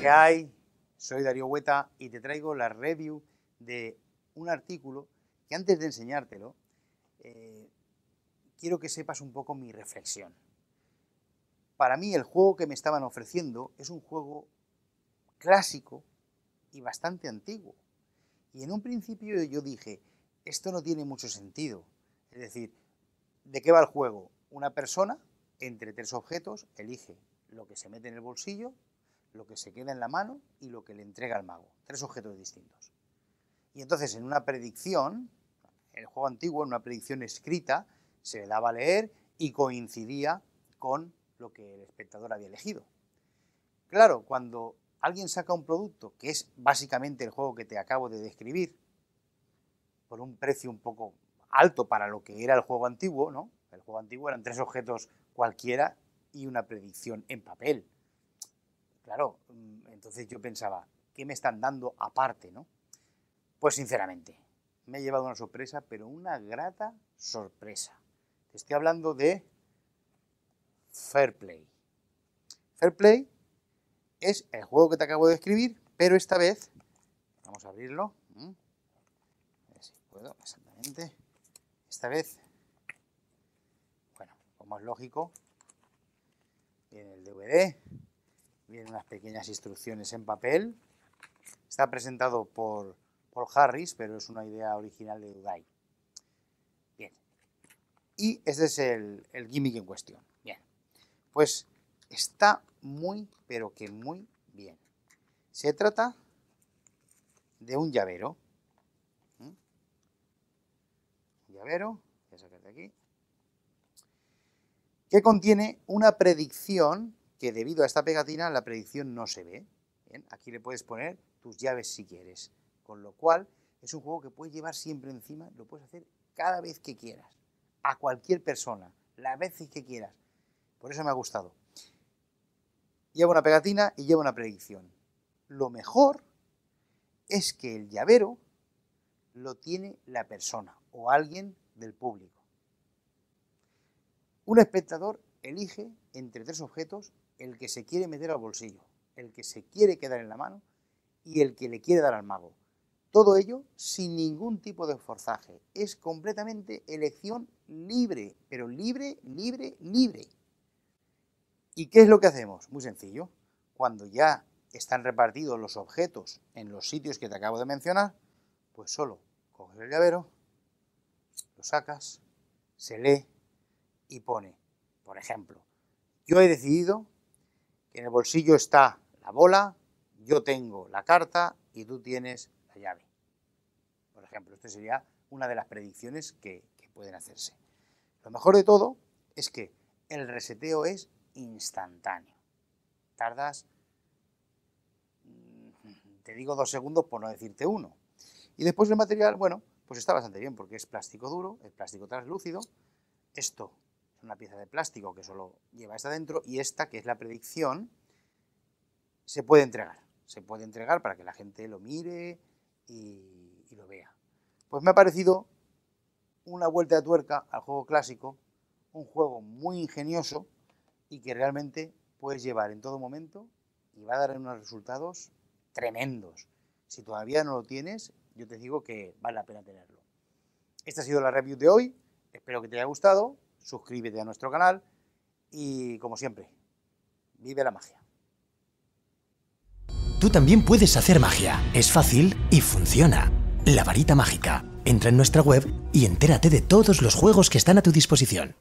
¿Qué hay? Soy Darío Hueta y te traigo la review de un artículo que antes de enseñártelo, eh, quiero que sepas un poco mi reflexión. Para mí el juego que me estaban ofreciendo es un juego clásico y bastante antiguo. Y en un principio yo dije, esto no tiene mucho sentido. Es decir, ¿de qué va el juego? Una persona, entre tres objetos, elige lo que se mete en el bolsillo lo que se queda en la mano y lo que le entrega al mago. Tres objetos distintos. Y entonces en una predicción, en el juego antiguo, en una predicción escrita, se le daba a leer y coincidía con lo que el espectador había elegido. Claro, cuando alguien saca un producto, que es básicamente el juego que te acabo de describir, por un precio un poco alto para lo que era el juego antiguo, ¿no? El juego antiguo eran tres objetos cualquiera y una predicción en papel. Claro, mm, entonces yo pensaba, ¿qué me están dando aparte, no? Pues sinceramente, me ha llevado una sorpresa, pero una grata sorpresa. Te estoy hablando de Fair Play. Fair Play es el juego que te acabo de escribir, pero esta vez, vamos a abrirlo, mm, a ver si puedo exactamente, esta vez, bueno, como es lógico, en el DVD, Vienen unas pequeñas instrucciones en papel. Está presentado por, Harris, pero es una idea original de Dudai. Bien. Y este es el, el gimmick en cuestión. Bien. Pues está muy, pero que muy bien. Se trata de un llavero. ¿Mm? Un llavero, voy a de aquí. Que contiene una predicción que debido a esta pegatina la predicción no se ve. aquí le puedes poner tus llaves si quieres. Con lo cual, es un juego que puedes llevar siempre encima, lo puedes hacer cada vez que quieras, a cualquier persona, las veces que quieras. Por eso me ha gustado. Lleva una pegatina y lleva una predicción. Lo mejor es que el llavero lo tiene la persona o alguien del público. Un espectador elige entre tres objetos el que se quiere meter al bolsillo, el que se quiere quedar en la mano y el que le quiere dar al mago. Todo ello sin ningún tipo de forzaje. Es completamente elección libre, pero libre, libre, libre. ¿Y qué es lo que hacemos? Muy sencillo. Cuando ya están repartidos los objetos en los sitios que te acabo de mencionar, pues solo coges el llavero, lo sacas, se lee y pone por ejemplo, yo he decidido que en el bolsillo está la bola, yo tengo la carta y tú tienes la llave. Por ejemplo, esta sería una de las predicciones que, pueden hacerse. Lo mejor de todo es que el reseteo es instantáneo. Tardas, mm, te digo dos segundos por no decirte uno. Y después el material, bueno, pues está bastante bien porque es plástico duro, es plástico translúcido. Esto una pieza de plástico que solo lleva esta dentro y esta, que es la predicción, se puede entregar. Se puede entregar para que la gente lo mire y, y lo vea. Pues me ha parecido una vuelta de tuerca al juego clásico, un juego muy ingenioso y que realmente puedes llevar en todo momento y va a dar unos resultados tremendos. Si todavía no lo tienes, yo te digo que vale la pena tenerlo. Esta ha sido la review de hoy. Espero que te haya gustado suscríbete a nuestro canal y como siempre, vive la magia. Tú también puedes hacer magia. Es fácil y funciona. La varita mágica. Entra en nuestra web y entérate de todos los juegos que están a tu disposición.